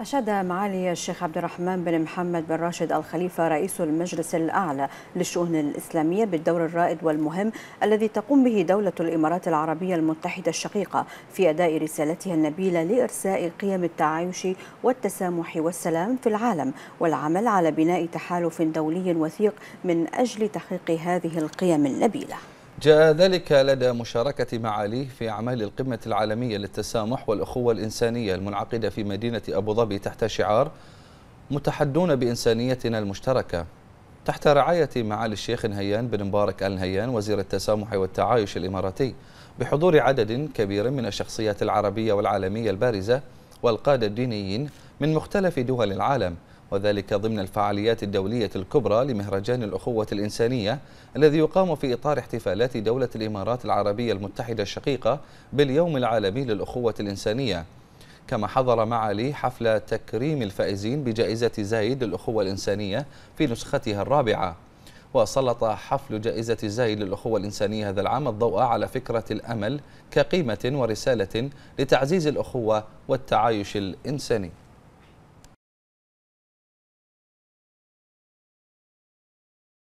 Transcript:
أشاد معالي الشيخ عبد الرحمن بن محمد بن راشد الخليفة رئيس المجلس الأعلى للشؤون الإسلامية بالدور الرائد والمهم الذي تقوم به دولة الإمارات العربية المتحدة الشقيقة في أداء رسالتها النبيلة لإرساء قيم التعايش والتسامح والسلام في العالم والعمل على بناء تحالف دولي وثيق من أجل تحقيق هذه القيم النبيلة جاء ذلك لدى مشاركة معاليه في أعمال القمة العالمية للتسامح والأخوة الإنسانية المنعقدة في مدينة أبو ظبي تحت شعار متحدون بإنسانيتنا المشتركة تحت رعاية معالي الشيخ نهيان بن مبارك آل نهيان وزير التسامح والتعايش الإماراتي بحضور عدد كبير من الشخصيات العربية والعالمية البارزة والقادة الدينيين من مختلف دول العالم وذلك ضمن الفعاليات الدولية الكبرى لمهرجان الأخوة الإنسانية الذي يقام في إطار احتفالات دولة الإمارات العربية المتحدة الشقيقة باليوم العالمي للأخوة الإنسانية كما حضر معالي حفل تكريم الفائزين بجائزة زايد للأخوة الإنسانية في نسختها الرابعة وسلط حفل جائزة زايد للأخوة الإنسانية هذا العام الضوء على فكرة الأمل كقيمة ورسالة لتعزيز الأخوة والتعايش الإنساني